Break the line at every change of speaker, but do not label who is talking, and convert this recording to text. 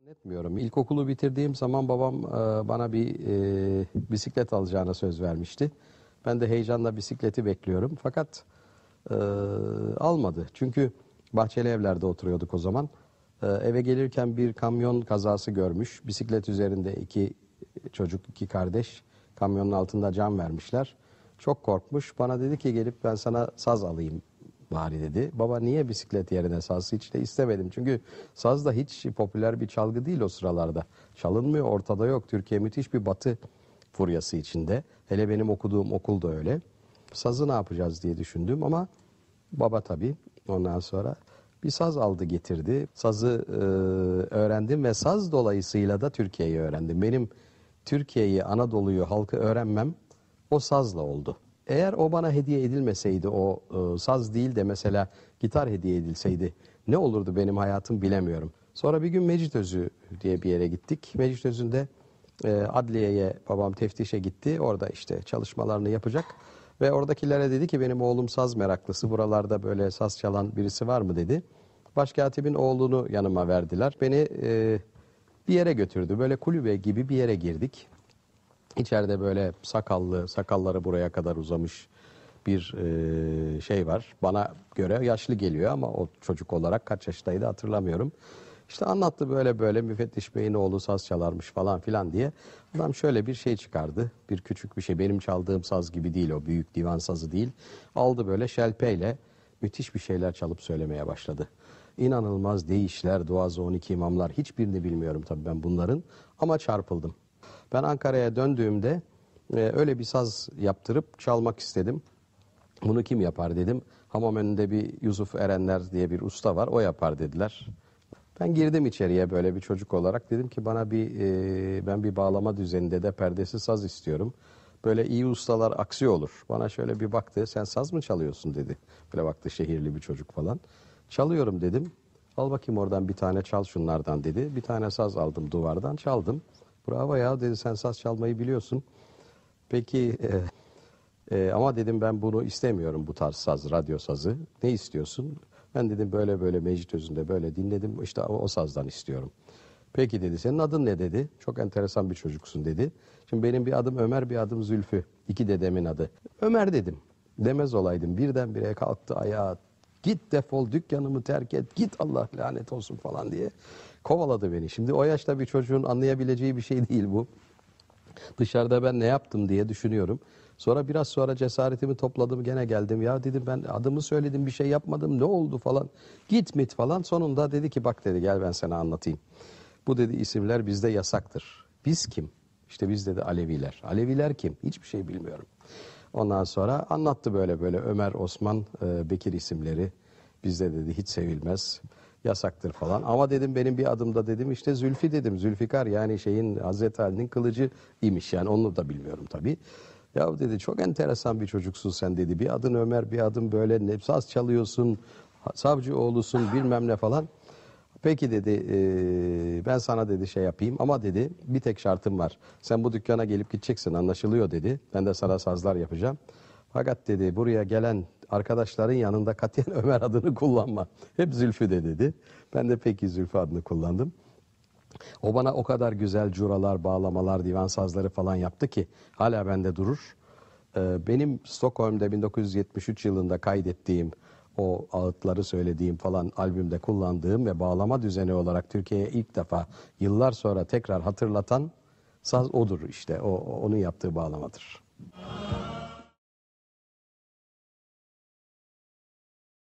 Zannetmiyorum. İlkokulu bitirdiğim zaman babam e, bana bir e, bisiklet alacağına söz vermişti. Ben de heyecanla bisikleti bekliyorum. Fakat e, almadı. Çünkü bahçeli evlerde oturuyorduk o zaman. E, eve gelirken bir kamyon kazası görmüş. Bisiklet üzerinde iki çocuk, iki kardeş kamyonun altında can vermişler. Çok korkmuş. Bana dedi ki gelip ben sana saz alayım bari dedi. Baba niye bisiklet yerine saz hiç de istemedim. Çünkü saz da hiç popüler bir çalgı değil o sıralarda. Çalınmıyor ortada yok. Türkiye müthiş bir batı furyası içinde. Hele benim okuduğum okul da öyle. Sazı ne yapacağız diye düşündüm ama baba tabii ondan sonra bir saz aldı getirdi. Sazı e, öğrendim ve saz dolayısıyla da Türkiye'yi öğrendim. Benim Türkiye'yi, Anadolu'yu, halkı öğrenmem o sazla oldu eğer o bana hediye edilmeseydi o e, saz değil de mesela gitar hediye edilseydi ne olurdu benim hayatım bilemiyorum. Sonra bir gün Mecitözü diye bir yere gittik. Mecitözü'nde e, adliyeye babam teftişe gitti. Orada işte çalışmalarını yapacak. Ve oradakilere dedi ki benim oğlum saz meraklısı. Buralarda böyle saz çalan birisi var mı dedi. Başkatibin oğlunu yanıma verdiler. Beni e, bir yere götürdü. Böyle kulübe gibi bir yere girdik. İçeride böyle sakallı, sakalları buraya kadar uzamış bir e, şey var. Bana göre yaşlı geliyor ama o çocuk olarak kaç yaşındaydı hatırlamıyorum. İşte anlattı böyle böyle müfettiş beyin oğlu saz çalarmış falan filan diye. Adam şöyle bir şey çıkardı. Bir küçük bir şey. Benim çaldığım saz gibi değil o büyük divan sazı değil. Aldı böyle şelpeyle müthiş bir şeyler çalıp söylemeye başladı. İnanılmaz değişler, duazı 12 imamlar hiçbirini bilmiyorum tabii ben bunların ama çarpıldım. Ben Ankara'ya döndüğümde e, öyle bir saz yaptırıp çalmak istedim. Bunu kim yapar dedim. Hamam önünde bir Yusuf Erenler diye bir usta var o yapar dediler. Ben girdim içeriye böyle bir çocuk olarak. Dedim ki bana bir e, ben bir bağlama düzeninde de perdesi saz istiyorum. Böyle iyi ustalar aksi olur. Bana şöyle bir baktı. Sen saz mı çalıyorsun dedi. Böyle baktı şehirli bir çocuk falan. Çalıyorum dedim. Al bakayım oradan bir tane çal şunlardan dedi. Bir tane saz aldım duvardan çaldım. Bravo ya dedi sen saz çalmayı biliyorsun. Peki e, e, ama dedim ben bunu istemiyorum bu tarz saz, radyo sazı. Ne istiyorsun? Ben dedim böyle böyle Mecit Özü'nde böyle dinledim işte o, o sazdan istiyorum. Peki dedi senin adın ne dedi. Çok enteresan bir çocuksun dedi. Şimdi benim bir adım Ömer bir adım Zülfü. İki dedemin adı. Ömer dedim. Demez olaydım birdenbire kalktı ayağa Git defol dükkanımı terk et. Git Allah lanet olsun falan diye kovaladı beni. Şimdi o yaşta bir çocuğun anlayabileceği bir şey değil bu. Dışarıda ben ne yaptım diye düşünüyorum. Sonra biraz sonra cesaretimi topladım gene geldim. Ya dedim ben adımı söyledim bir şey yapmadım ne oldu falan. Git mit falan sonunda dedi ki bak dedi gel ben sana anlatayım. Bu dedi isimler bizde yasaktır. Biz kim? İşte biz dedi Aleviler. Aleviler kim? Hiçbir şey bilmiyorum. Ondan sonra anlattı böyle böyle Ömer, Osman, e, Bekir isimleri. Bizde dedi hiç sevilmez, yasaktır falan. Ama dedim benim bir adımda dedim işte Zülfi dedim. Zülfikar yani şeyin Hazreti Ali'nin kılıcı imiş yani onu da bilmiyorum tabii. Ya dedi çok enteresan bir çocuksun sen dedi. Bir adın Ömer, bir adın böyle nefsaz çalıyorsun, savcı oğlusun bilmem ne falan. Peki dedi e, ben sana dedi şey yapayım ama dedi bir tek şartım var. Sen bu dükkana gelip gideceksin anlaşılıyor dedi. Ben de sana sazlar yapacağım. Fakat dedi buraya gelen arkadaşların yanında katiyen Ömer adını kullanma. Hep Zülfü de dedi. Ben de peki Zülfü adını kullandım. O bana o kadar güzel curalar, bağlamalar, divan sazları falan yaptı ki hala bende durur. Ee, benim Stockholm'de 1973 yılında kaydettiğim o ağıtları söylediğim falan albümde kullandığım ve bağlama düzeni olarak Türkiye'ye ilk defa yıllar sonra tekrar hatırlatan saz odur işte. O, onun yaptığı bağlamadır.